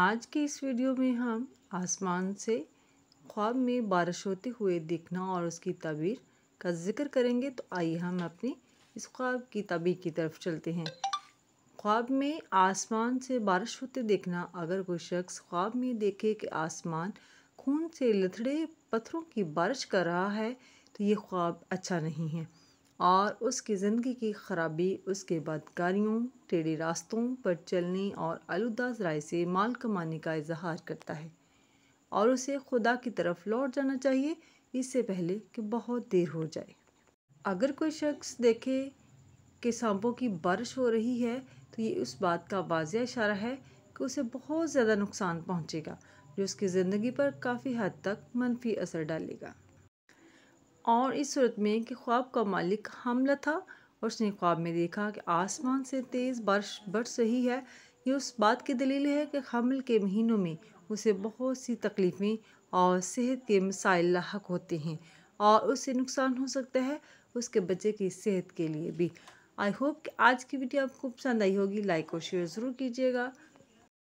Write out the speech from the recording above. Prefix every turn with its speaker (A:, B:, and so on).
A: आज के इस वीडियो में हम आसमान से ख्वाब में बारिश होते हुए देखना और उसकी तबीर का जिक्र करेंगे तो आइए हम अपने इस ख्वाब की तबीर की तरफ चलते हैं ख्वाब में आसमान से बारिश होते देखना अगर कोई शख्स ख्वाब में देखे कि आसमान खून से लथड़े पत्थरों की बारिश कर रहा है तो ये ख्वाब अच्छा नहीं है और उसकी ज़िंदगी की खराबी उसके बदकारियों टेढ़े रास्तों पर चलने और आलूदा राय से माल कमाने का इजहार करता है और उसे खुदा की तरफ लौट जाना चाहिए इससे पहले कि बहुत देर हो जाए अगर कोई शख्स देखे कि सांपों की बारिश हो रही है तो ये उस बात का वाज़ इशारा है कि उसे बहुत ज़्यादा नुकसान पहुँचेगा जो उसकी ज़िंदगी पर काफ़ी हद तक मनफी असर डालेगा और इस सूरत में कि ख्वाब का मालिक हमला था और उसने ख्वाब में देखा कि आसमान से तेज़ बारिश बरस रही है ये उस बात की दलील है कि हमल के महीनों में उसे बहुत सी तकलीफ़ें और सेहत के मसाइल लाक होते हैं और उससे नुकसान हो सकता है उसके बच्चे की सेहत के लिए भी आई होप कि आज की वीडियो आपको पसंद आई होगी लाइक और शेयर ज़रूर कीजिएगा